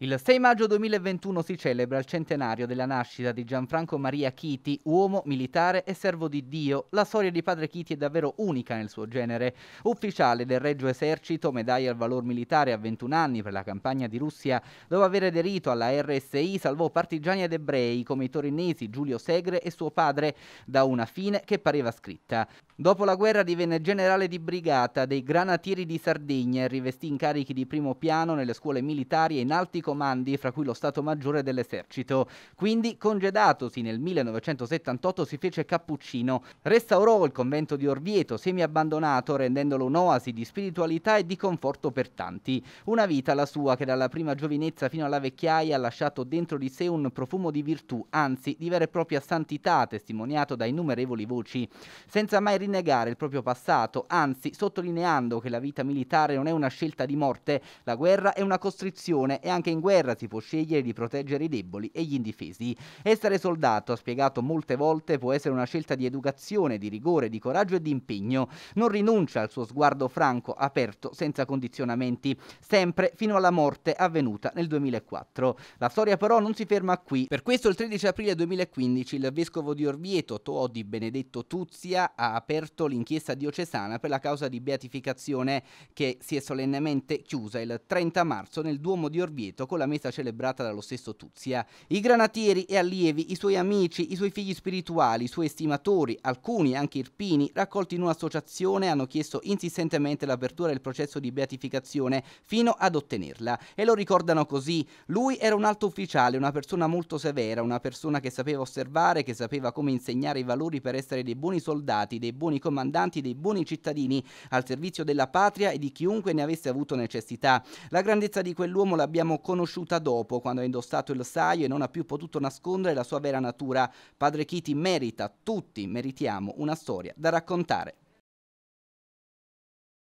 Il 6 maggio 2021 si celebra il centenario della nascita di Gianfranco Maria Chiti, uomo, militare e servo di Dio. La storia di padre Chiti è davvero unica nel suo genere. Ufficiale del Regio Esercito, medaglia al valor militare a 21 anni per la campagna di Russia, dopo aver aderito alla RSI salvò partigiani ed ebrei come i torinesi Giulio Segre e suo padre da una fine che pareva scritta. Dopo la guerra divenne generale di brigata dei Granatieri di Sardegna e rivestì incarichi di primo piano nelle scuole militari e in alti comandi, fra cui lo Stato Maggiore dell'Esercito. Quindi, congedatosi nel 1978, si fece cappuccino. Restaurò il convento di Orvieto, semi-abbandonato, rendendolo un'oasi di spiritualità e di conforto per tanti. Una vita la sua che dalla prima giovinezza fino alla vecchiaia ha lasciato dentro di sé un profumo di virtù, anzi di vera e propria santità, testimoniato da innumerevoli voci, senza mai rinnegare il proprio passato, anzi sottolineando che la vita militare non è una scelta di morte, la guerra è una costrizione e anche in in guerra si può scegliere di proteggere i deboli e gli indifesi. Essere soldato, ha spiegato molte volte, può essere una scelta di educazione, di rigore, di coraggio e di impegno. Non rinuncia al suo sguardo franco, aperto, senza condizionamenti, sempre fino alla morte avvenuta nel 2004. La storia però non si ferma qui. Per questo il 13 aprile 2015 il vescovo di Orvieto, Todi Benedetto Tuzia, ha aperto l'inchiesta diocesana per la causa di beatificazione che si è solennemente chiusa il 30 marzo nel Duomo di Orvieto con la messa celebrata dallo stesso Tuzia. I granatieri e allievi, i suoi amici, i suoi figli spirituali, i suoi estimatori, alcuni anche irpini, raccolti in un'associazione hanno chiesto insistentemente l'apertura del processo di beatificazione fino ad ottenerla e lo ricordano così. Lui era un alto ufficiale, una persona molto severa, una persona che sapeva osservare, che sapeva come insegnare i valori per essere dei buoni soldati, dei buoni comandanti, dei buoni cittadini al servizio della patria e di chiunque ne avesse avuto necessità. La grandezza di quell'uomo l'abbiamo conosciuta riconosciuta dopo, quando ha indossato il saio e non ha più potuto nascondere la sua vera natura. Padre Chiti merita, tutti meritiamo, una storia da raccontare.